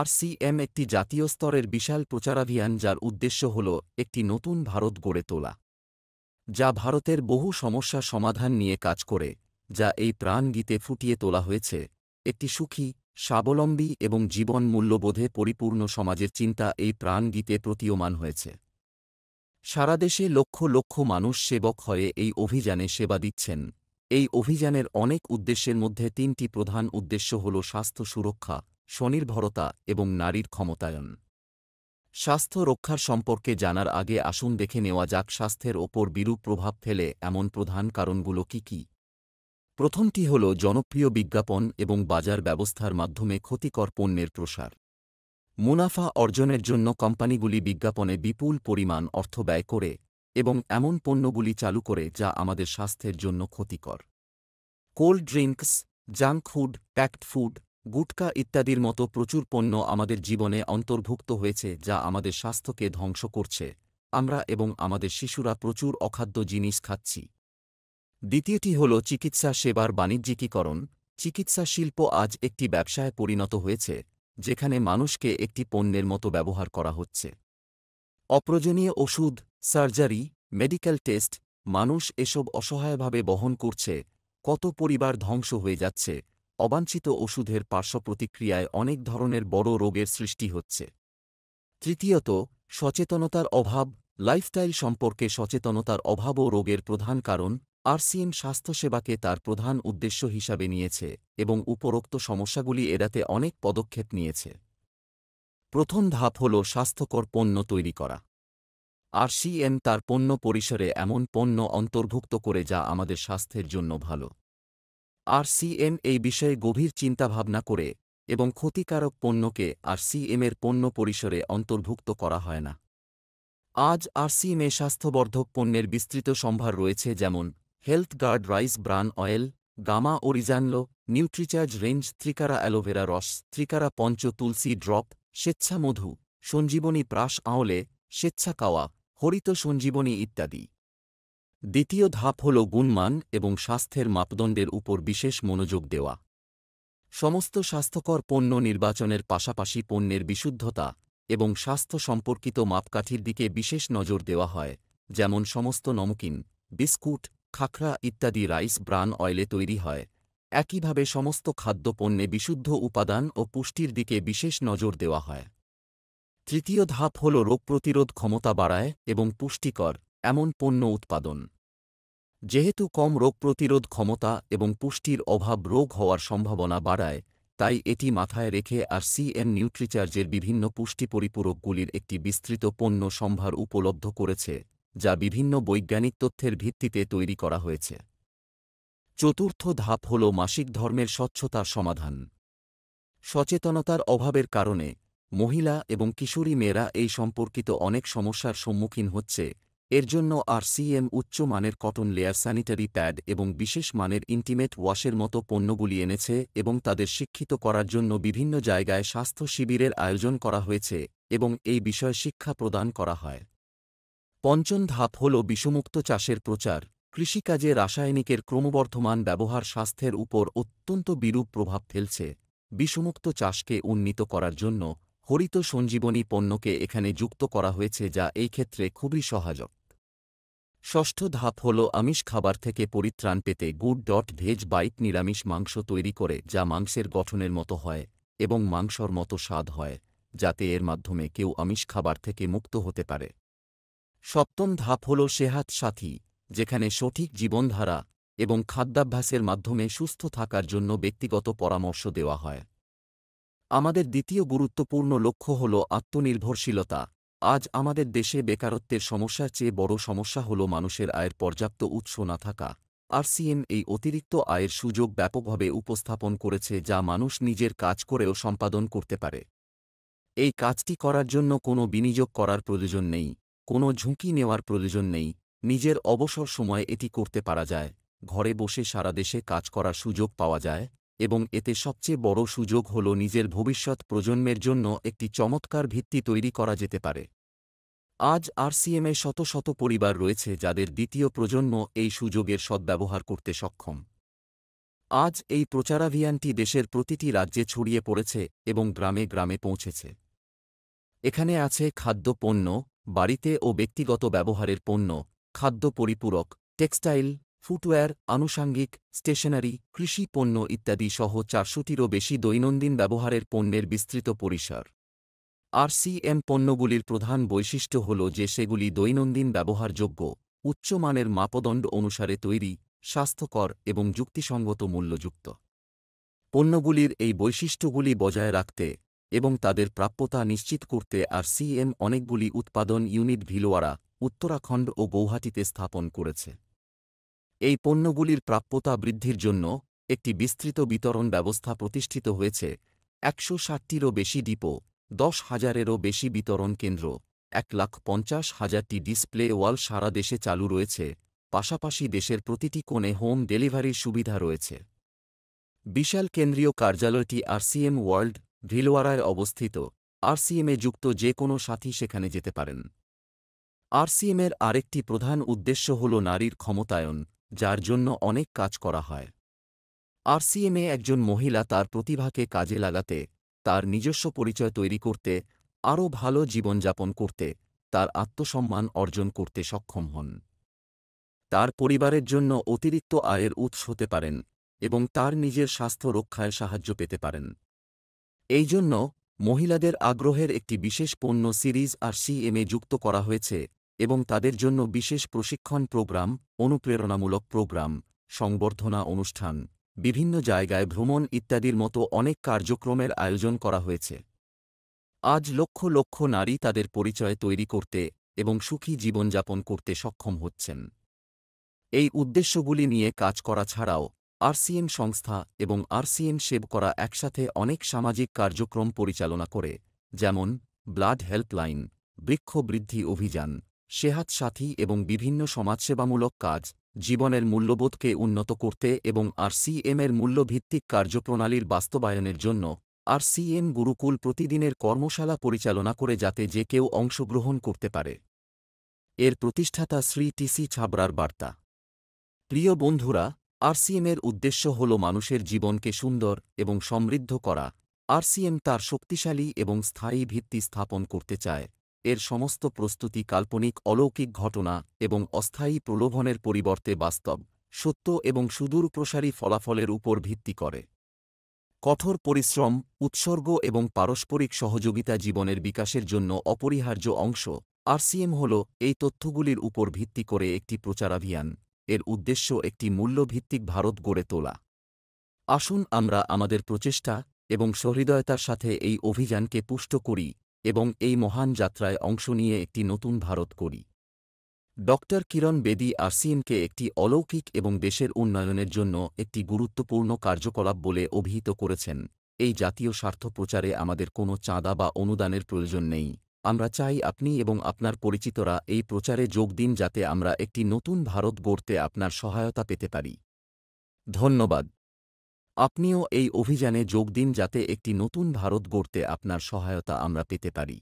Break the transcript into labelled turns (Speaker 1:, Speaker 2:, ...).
Speaker 1: RCM একটি জাতীয় স্তরের বিশাল প্রচারাভিযান যার উদ্দেশ্য হল একটি নতুন ভারত গড়ে তোলা যা ভারতের বহু সমস্যা সমাধান নিয়ে কাজ করে যা এই প্রাণ গীতে ফুটিয়ে তোলা হয়েছে একটি সুখী স্বাবলম্বী এবং জীবন মূল্যবোধে পরিপূর্ণ সমাজের চিন্তা এই প্রাণ গীতে প্রতীয়মান হয়েছে সারা দেশে লক্ষ লক্ষ মানুষ সেবক হয়ে এই অভিযানে সেবা দিচ্ছেন এই অভিযানের অনেক উদ্দেশ্যের মধ্যে তিনটি প্রধান উদ্দেশ্য হল স্বাস্থ্য সুরক্ষা স্বনির্ভরতা এবং নারীর ক্ষমতায়ন স্বাস্থ্য রক্ষার সম্পর্কে জানার আগে আসুন দেখে নেওয়া যাক স্বাস্থ্যের ওপর বিরূপ প্রভাব ফেলে এমন প্রধান কারণগুলো কি কী প্রথমটি হল জনপ্রিয় বিজ্ঞাপন এবং বাজার ব্যবস্থার মাধ্যমে ক্ষতিকর পণ্যের প্রসার মুনাফা অর্জনের জন্য কোম্পানিগুলি বিজ্ঞাপনে বিপুল পরিমাণ অর্থ ব্যয় করে এবং এমন পণ্যগুলি চালু করে যা আমাদের স্বাস্থ্যের জন্য ক্ষতিকর cold drinks junk food packed food gutka ইত্যাদির মতো প্রচুর পণ্য আমাদের জীবনে অন্তর্ভুক্ত হয়েছে যা আমাদের স্বাস্থ্যকে ধ্বংস করছে আমরা এবং আমাদের শিশুরা প্রচুর অখাদ্য জিনিস খাচ্ছি দ্বিতীয়টি হল চিকিৎসা সেবার বাণিজ্যিকীকরণ চিকিৎসা শিল্প আজ একটি ব্যবসায় পরিণত হয়েছে যেখানে মানুষকে একটি পণ্যের মতো ব্যবহার করা হচ্ছে অপ্রয়োজনীয় ওষুধ সার্জারি মেডিকেল টেস্ট মানুষ এসব অসহায়ভাবে বহন করছে কত পরিবার ধ্বংস হয়ে যাচ্ছে অবাঞ্ছিত ওষুধের পার্শ্ব প্রতিক্রিয়ায় অনেক ধরনের বড় রোগের সৃষ্টি হচ্ছে তৃতীয়ত সচেতনতার অভাব লাইফস্টাইল সম্পর্কে সচেতনতার অভাবও রোগের প্রধান কারণ আরসিএম স্বাস্থ্যসেবাকে তার প্রধান উদ্দেশ্য হিসাবে নিয়েছে এবং উপরোক্ত সমস্যাগুলি এড়াতে অনেক পদক্ষেপ নিয়েছে প্রথম ধাপ হল স্বাস্থ্যকর পণ্য তৈরি করা আরসিএম তার পণ্য পরিসরে এমন পণ্য অন্তর্ভুক্ত করে যা আমাদের স্বাস্থ্যের জন্য ভালো আর সিএম এই বিষয়ে গভীর চিন্তাভাবনা করে এবং ক্ষতিকারক পণ্যকে আর সিএমের পণ্য পরিসরে অন্তর্ভুক্ত করা হয় না আজ আর সিএমে স্বাস্থ্যবর্ধক পণ্যের বিস্তৃত সম্ভার রয়েছে যেমন health guard rice bran oil gamma ওরিজানলো নিউট্রিচার্জ রেঞ্জ ত্রিকারা অ্যালোভেরা রস ত্রিকারা পঞ্চ তুলসী ড্রপ স্বেচ্ছা মধু সঞ্জীবনী প্রাস আওলে স্বেচ্ছা কাওয়া হরিত সঞ্জীবনী ইত্যাদি দ্বিতীয় ধাপ হল গুণমান এবং স্বাস্থ্যের মাপদণ্ডের উপর বিশেষ মনোযোগ দেওয়া সমস্ত স্বাস্থ্যকর পণ্য নির্বাচনের পাশাপাশি পণ্যের বিশুদ্ধতা এবং স্বাস্থ্য সম্পর্কিত মাপকাঠির দিকে বিশেষ নজর দেওয়া হয় যেমন সমস্ত নমকিন বিস্কুট খাখরা ইত্যাদি রাইস ব্রান অয়েলে তৈরি হয় একইভাবে সমস্ত খাদ্যপণ্যে বিশুদ্ধ উপাদান ও পুষ্টির দিকে বিশেষ নজর দেওয়া হয় তৃতীয় ধাপ হল রোগ প্রতিরোধ ক্ষমতা বাড়ায় এবং পুষ্টিকর এমন পণ্য উৎপাদন যেহেতু কম রোগ প্রতিরোধ ক্ষমতা এবং পুষ্টির অভাব রোগ হওয়ার সম্ভাবনা বাড়ায় তাই এটি মাথায় রেখে আর সিএম নিউট্রিচার্জের বিভিন্ন পুষ্টি পরিপূরকগুলির একটি বিস্তৃত পণ্য সম্ভার উপলব্ধ করেছে যা বিভিন্ন বৈজ্ঞানিক তথ্যের ভিত্তিতে তৈরি করা হয়েছে চতুর্থ ধাপ হল মাসিক ধর্মের স্বচ্ছতা সমাধান সচেতনতার অভাবের কারণে মহিলা এবং কিশোরী মেয়েরা এই সম্পর্কিত অনেক সমস্যার সম্মুখীন হচ্ছে এর জন্য সিএম উচ্চ মানের কটন লেয়ার স্যানিটারি প্যাড এবং বিশেষ মানের ইন্টিমেট ওয়াশের মতো পণ্যগুলি এনেছে এবং তাদের শিক্ষিত করার জন্য বিভিন্ন জায়গায় স্বাস্থ্য শিবিরের আয়োজন করা হয়েছে এবং এই বিষয়ে শিক্ষা প্রদান করা হয় পঞ্চম ধাপ হল বিষমুক্ত চাষের প্রচার কৃষিকাজে রাসায়নিকের ক্রমবর্ধমান ব্যবহার স্বাস্থ্যের উপর অত্যন্ত বিরূপ প্রভাব ফেলছে বিষমুক্ত চাষকে উন্নীত করার জন্য হরিত সঞ্জীবনী পণ্যকে এখানে যুক্ত করা হয়েছে যা এই ক্ষেত্রে খুবই সহায়ক ষষ্ঠ ধাপ হল আমিষ খাবার থেকে পরিত্রাণ পেতে গুড ডট ভেজ বাইট নিরামিষ মাংস তৈরি করে যা মাংসের গঠনের মতো হয় এবং মাংসর মতো স্বাদ হয় যাতে এর মাধ্যমে কেউ আমিষ খাবার থেকে মুক্ত হতে পারে সপ্তম ধাপ হল সেহাত সাথী যেখানে সঠিক জীবনধারা এবং খাদ্যাভ্যাসের মাধ্যমে সুস্থ থাকার জন্য ব্যক্তিগত পরামর্শ দেওয়া হয় আমাদের দ্বিতীয় গুরুত্বপূর্ণ লক্ষ্য হল আত্মনির্ভরশীলতা আজ আমাদের দেশে বেকারত্বের সমস্যার চেয়ে বড় সমস্যা হল মানুষের আয়ের পর্যাপ্ত উৎস না থাকা আরসিএম এই অতিরিক্ত আয়ের সুযোগ ব্যাপকভাবে উপস্থাপন করেছে যা মানুষ নিজের কাজ করেও সম্পাদন করতে পারে এই কাজটি করার জন্য কোনো বিনিয়োগ করার প্রয়োজন নেই কোনো ঝুঁকি নেওয়ার প্রয়োজন নেই নিজের অবসর সময়ে এটি করতে পারা যায় ঘরে বসে সারা দেশে কাজ করার সুযোগ পাওয়া যায় এবং এতে সবচেয়ে বড় সুযোগ হল নিজের ভবিষ্যৎ প্রজন্মের জন্য একটি চমৎকার ভিত্তি তৈরি করা যেতে পারে আজ আরসিএমে শত শত পরিবার রয়েছে যাদের দ্বিতীয় প্রজন্ম এই সুযোগের সদ্ব্যবহার করতে সক্ষম আজ এই প্রচারাভিয়ানটি দেশের প্রতিটি রাজ্যে ছড়িয়ে পড়েছে এবং গ্রামে গ্রামে পৌঁছেছে এখানে আছে খাদ্য পণ্য বাড়িতে ও ব্যক্তিগত ব্যবহারের পণ্য খাদ্য পরিপূরক টেক্সটাইল ফুটওয়্যার আনুষাঙ্গিক স্টেশনারি কৃষি পণ্য ইত্যাদি সহ চারশোটিরও বেশি দৈনন্দিন ব্যবহারের পণ্যের বিস্তৃত পরিসর আরসিএম পণ্যগুলির প্রধান বৈশিষ্ট্য হল যে সেগুলি দৈনন্দিন ব্যবহারযোগ্য উচ্চমানের মাপদণ্ড অনুসারে তৈরি স্বাস্থ্যকর এবং যুক্তিসঙ্গত মূল্যযুক্ত পণ্যগুলির এই বৈশিষ্ট্যগুলি বজায় রাখতে এবং তাদের প্রাপ্যতা নিশ্চিত করতে আর সিএম অনেকগুলি উৎপাদন ইউনিট ভিলোয়ারা উত্তরাখণ্ড ও গৌহাটিতে স্থাপন করেছে এই পণ্যগুলির প্রাপ্যতা বৃদ্ধির জন্য একটি বিস্তৃত বিতরণ ব্যবস্থা প্রতিষ্ঠিত হয়েছে একশো ষাটটিরও বেশি ডিপো দশ হাজারেরও বেশি বিতরণ কেন্দ্র এক লাখ পঞ্চাশ হাজারটি ডিসপ্লে ওয়াল সারা দেশে চালু রয়েছে পাশাপাশি দেশের প্রতিটি কোণে হোম ডেলিভারির সুবিধা রয়েছে বিশাল কেন্দ্রীয় কার্যালয়টি আরসিএম ওয়ার্ল্ড ভিলোয়ারায় অবস্থিত আরসিএমে যুক্ত যে কোনো সাথী সেখানে যেতে পারেন আরসিএমের আরেকটি প্রধান উদ্দেশ্য হল নারীর ক্ষমতায়ন যার জন্য অনেক কাজ করা হয় আরসিএমে একজন মহিলা তার প্রতিভাকে কাজে লাগাতে তার নিজস্ব পরিচয় তৈরি করতে আরও ভালো জীবনযাপন করতে তার আত্মসম্মান অর্জন করতে সক্ষম হন তার পরিবারের জন্য অতিরিক্ত আয়ের উৎস হতে পারেন এবং তার নিজের স্বাস্থ্য রক্ষায় সাহায্য পেতে পারেন এই জন্য মহিলাদের আগ্রহের একটি বিশেষ পণ্য সিরিজ আর সিএমএ যুক্ত করা হয়েছে এবং তাদের জন্য বিশেষ প্রশিক্ষণ প্রোগ্রাম অনুপ্রেরণামূলক প্রোগ্রাম সংবর্ধনা অনুষ্ঠান বিভিন্ন জায়গায় ভ্রমণ ইত্যাদির মতো অনেক কার্যক্রমের আয়োজন করা হয়েছে আজ লক্ষ লক্ষ নারী তাদের পরিচয় তৈরি করতে এবং সুখী জীবনযাপন করতে সক্ষম হচ্ছেন এই উদ্দেশ্যগুলি নিয়ে কাজ করা ছাড়াও আরসিএন সংস্থা এবং আরসিএন সেব করা একসাথে অনেক সামাজিক কার্যক্রম পরিচালনা করে যেমন ব্লাড হেল্পলাইন বৃক্ষ বৃদ্ধি অভিযান সেহাত সাথী এবং বিভিন্ন সমাজসেবামূলক কাজ জীবনের মূল্যবোধকে উন্নত করতে এবং আর এর মূল্যভিত্তিক কার্যপ্রণালীর বাস্তবায়নের জন্য আরসিএম গুরুকুল প্রতিদিনের কর্মশালা পরিচালনা করে যাতে যে কেউ অংশগ্রহণ করতে পারে এর প্রতিষ্ঠাতা শ্রী টিসি ছাবরার বার্তা প্রিয় বন্ধুরা আরসিএমের উদ্দেশ্য হল মানুষের জীবনকে সুন্দর এবং সমৃদ্ধ করা আরসিএম তার শক্তিশালী এবং স্থায়ী ভিত্তি স্থাপন করতে চায় এর সমস্ত প্রস্তুতি কাল্পনিক অলৌকিক ঘটনা এবং অস্থায়ী প্রলোভনের পরিবর্তে বাস্তব সত্য এবং সুদূর প্রসারী ফলাফলের উপর ভিত্তি করে কঠোর পরিশ্রম উৎসর্গ এবং পারস্পরিক সহযোগিতা জীবনের বিকাশের জন্য অপরিহার্য অংশ আরসিএম হল এই তথ্যগুলির উপর ভিত্তি করে একটি প্রচারাভিয়ান এর উদ্দেশ্য একটি মূল্যভিত্তিক ভারত গড়ে তোলা আসুন আমরা আমাদের প্রচেষ্টা এবং সহৃদয়তার সাথে এই অভিযানকে পুষ্ট করি এবং এই মহান যাত্রায় অংশ নিয়ে একটি নতুন ভারত করি ড কিরণ বেদি আরসিএমকে একটি অলৌকিক এবং দেশের উন্নয়নের জন্য একটি গুরুত্বপূর্ণ কার্যকলাপ বলে অভিহিত করেছেন এই জাতীয় স্বার্থ প্রচারে আমাদের কোনো চাঁদা বা অনুদানের প্রয়োজন নেই আমরা চাই আপনি এবং আপনার পরিচিতরা এই প্রচারে যোগ দিন যাতে আমরা একটি নতুন ভারত গড়তে আপনার সহায়তা পেতে পারি ধন্যবাদ আপনিও এই অভিযানে যোগ দিন যাতে একটি নতুন ভারত গড়তে আপনার সহায়তা আমরা পেতে পারি